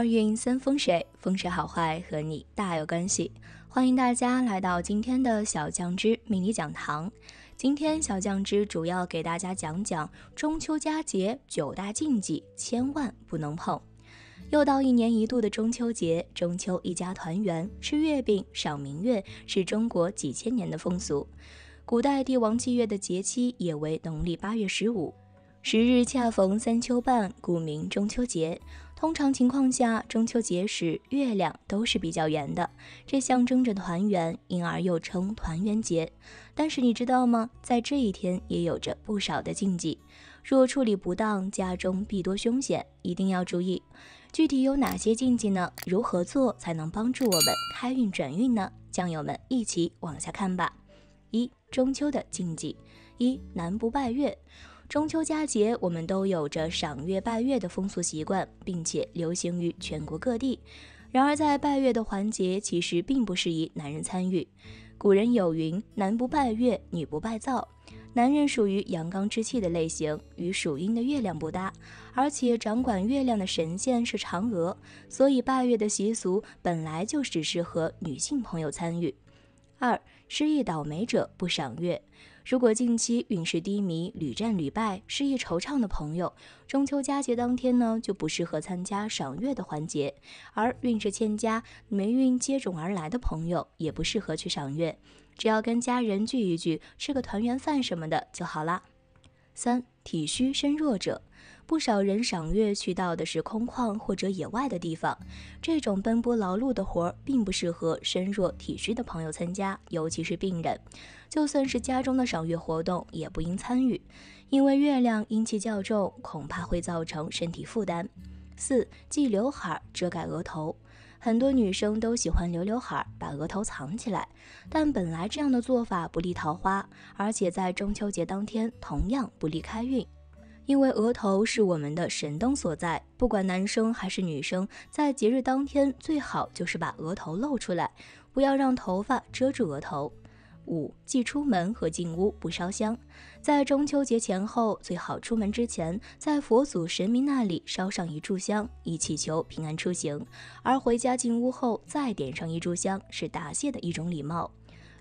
二运三风水，风水好坏和你大有关系。欢迎大家来到今天的小酱汁迷你讲堂。今天小酱汁主要给大家讲讲中秋佳节九大禁忌，千万不能碰。又到一年一度的中秋节，中秋一家团圆，吃月饼、赏明月，是中国几千年的风俗。古代帝王祭月的节期也为农历八月十五，十日恰逢三秋半，故名中秋节。通常情况下，中秋节时月亮都是比较圆的，这象征着团圆，因而又称团圆节。但是你知道吗？在这一天也有着不少的禁忌，若处理不当，家中必多凶险，一定要注意。具体有哪些禁忌呢？如何做才能帮助我们开运转运呢？酱友们一起往下看吧。一、中秋的禁忌：一、男不拜月。中秋佳节，我们都有着赏月拜月的风俗习惯，并且流行于全国各地。然而，在拜月的环节，其实并不适宜男人参与。古人有云：“男不拜月，女不拜灶。”男人属于阳刚之气的类型，与属阴的月亮不搭。而且，掌管月亮的神仙是嫦娥，所以拜月的习俗本来就只适合女性朋友参与。二失意倒霉者不赏月。如果近期运势低迷、屡战屡败、失意惆怅的朋友，中秋佳节当天呢就不适合参加赏月的环节；而运势欠佳、霉运接踵而来的朋友也不适合去赏月，只要跟家人聚一聚，吃个团圆饭什么的就好了。三体虚身弱者，不少人赏月去到的是空旷或者野外的地方，这种奔波劳碌的活儿并不适合身弱体虚的朋友参加，尤其是病人。就算是家中的赏月活动，也不应参与，因为月亮阴气较重，恐怕会造成身体负担。四系刘海遮盖额头。很多女生都喜欢留刘海，把额头藏起来，但本来这样的做法不利桃花，而且在中秋节当天同样不利开运，因为额头是我们的神灯所在，不管男生还是女生，在节日当天最好就是把额头露出来，不要让头发遮住额头。五，忌出门和进屋不烧香。在中秋节前后，最好出门之前，在佛祖神明那里烧上一炷香，以祈求平安出行；而回家进屋后再点上一炷香，是答谢的一种礼貌。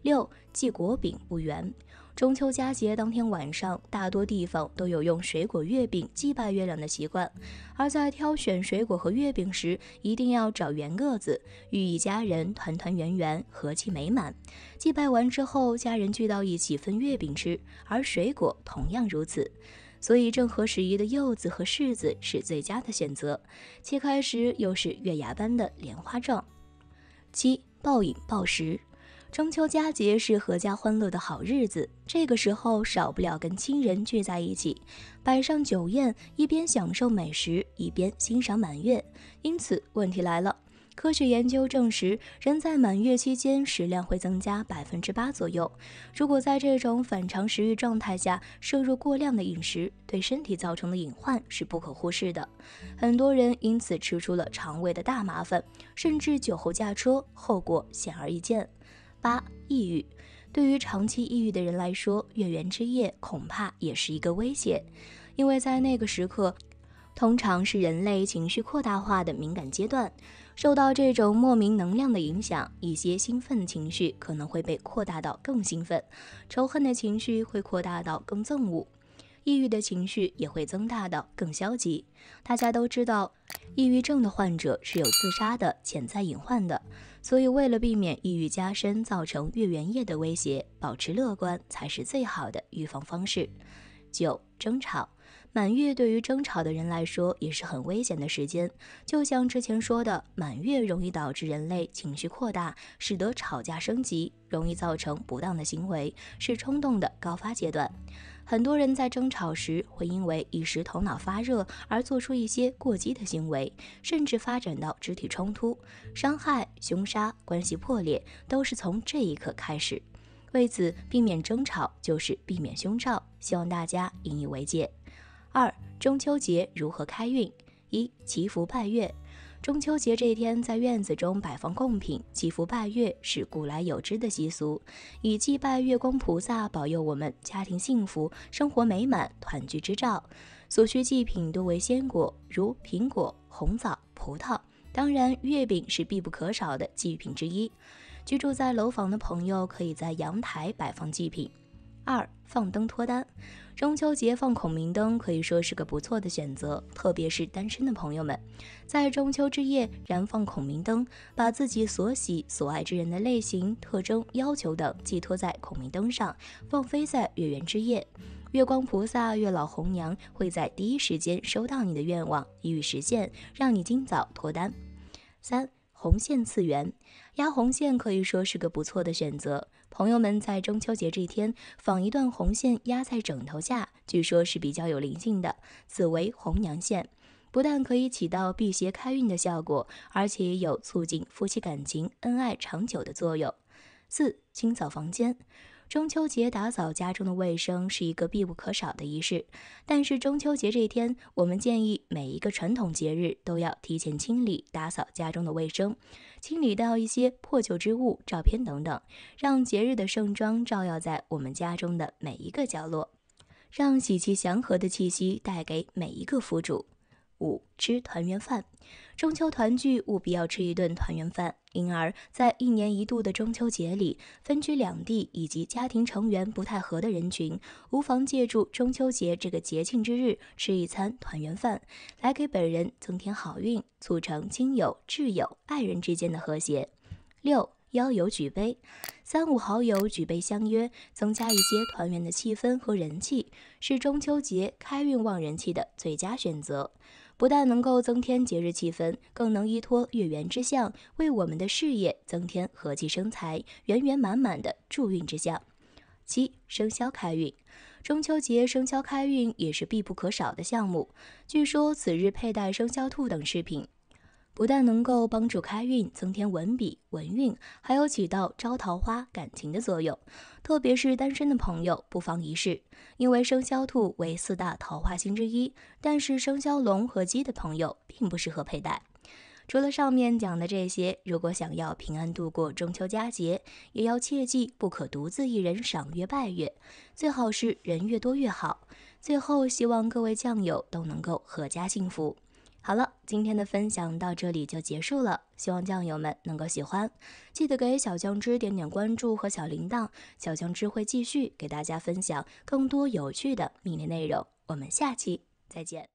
六、祭果饼不圆。中秋佳节当天晚上，大多地方都有用水果月饼祭拜月亮的习惯。而在挑选水果和月饼时，一定要找圆个子，寓意家人团团圆圆、和气美满。祭拜完之后，家人聚到一起分月饼吃，而水果同样如此。所以正合时宜的柚子和柿子是最佳的选择，切开时又是月牙般的莲花状。七、暴饮暴食。中秋佳节是阖家欢乐的好日子，这个时候少不了跟亲人聚在一起，摆上酒宴，一边享受美食，一边欣赏满月。因此，问题来了：科学研究证实，人在满月期间食量会增加百分之八左右。如果在这种反常食欲状态下摄入过量的饮食，对身体造成的隐患是不可忽视的。很多人因此吃出了肠胃的大麻烦，甚至酒后驾车，后果显而易见。八抑郁，对于长期抑郁的人来说，月圆之夜恐怕也是一个威胁，因为在那个时刻，通常是人类情绪扩大化的敏感阶段，受到这种莫名能量的影响，一些兴奋情绪可能会被扩大到更兴奋，仇恨的情绪会扩大到更憎恶。抑郁的情绪也会增大到更消极。大家都知道，抑郁症的患者是有自杀的潜在隐患的，所以为了避免抑郁加深造成月圆夜的威胁，保持乐观才是最好的预防方式。九、争吵。满月对于争吵的人来说也是很危险的时间，就像之前说的，满月容易导致人类情绪扩大，使得吵架升级，容易造成不当的行为，是冲动的高发阶段。很多人在争吵时会因为一时头脑发热而做出一些过激的行为，甚至发展到肢体冲突、伤害、凶杀、关系破裂，都是从这一刻开始。为此，避免争吵就是避免凶兆，希望大家引以为戒。二、中秋节如何开运？一、祈福拜月。中秋节这一天，在院子中摆放贡品祈福拜月，是古来有之的习俗，以祭拜月光菩萨，保佑我们家庭幸福、生活美满、团聚之兆。所需祭品多为鲜果，如苹果、红枣、葡萄，当然月饼是必不可少的祭品之一。居住在楼房的朋友，可以在阳台摆放祭品。二放灯脱单，中秋节放孔明灯可以说是个不错的选择，特别是单身的朋友们，在中秋之夜燃放孔明灯，把自己所喜所爱之人的类型、特征、要求等寄托在孔明灯上，放飞在月圆之夜，月光菩萨、月老红娘会在第一时间收到你的愿望，予以实现，让你今早脱单。三红线次元，压红线可以说是个不错的选择。朋友们在中秋节这天，纺一段红线压在枕头下，据说是比较有灵性的。此为红娘线，不但可以起到辟邪开运的效果，而且有促进夫妻感情、恩爱长久的作用。四、清扫房间。中秋节打扫家中的卫生是一个必不可少的仪式，但是中秋节这一天，我们建议每一个传统节日都要提前清理打扫家中的卫生，清理掉一些破旧之物、照片等等，让节日的盛装照耀在我们家中的每一个角落，让喜气祥和的气息带给每一个福主。五吃团圆饭，中秋团聚务必要吃一顿团圆饭，因而，在一年一度的中秋节里，分居两地以及家庭成员不太合的人群，无妨借助中秋节这个节庆之日吃一餐团圆饭，来给本人增添好运，促成亲友、挚友、爱人之间的和谐。六邀友举杯，三五好友举杯相约，增加一些团圆的气氛和人气，是中秋节开运旺人气的最佳选择。不但能够增添节日气氛，更能依托月圆之象，为我们的事业增添“和气生财、圆圆满满”的助运之象。七生肖开运，中秋节生肖开运也是必不可少的项目。据说此日佩戴生肖兔等饰品。不但能够帮助开运、增添文笔、文运，还有起到招桃花、感情的作用。特别是单身的朋友，不妨一试。因为生肖兔为四大桃花星之一，但是生肖龙和鸡的朋友并不适合佩戴。除了上面讲的这些，如果想要平安度过中秋佳节，也要切记不可独自一人赏月拜月，最好是人越多越好。最后，希望各位酱友都能够阖家幸福。好了，今天的分享到这里就结束了，希望酱友们能够喜欢，记得给小酱汁点点关注和小铃铛，小酱汁会继续给大家分享更多有趣的名言内容，我们下期再见。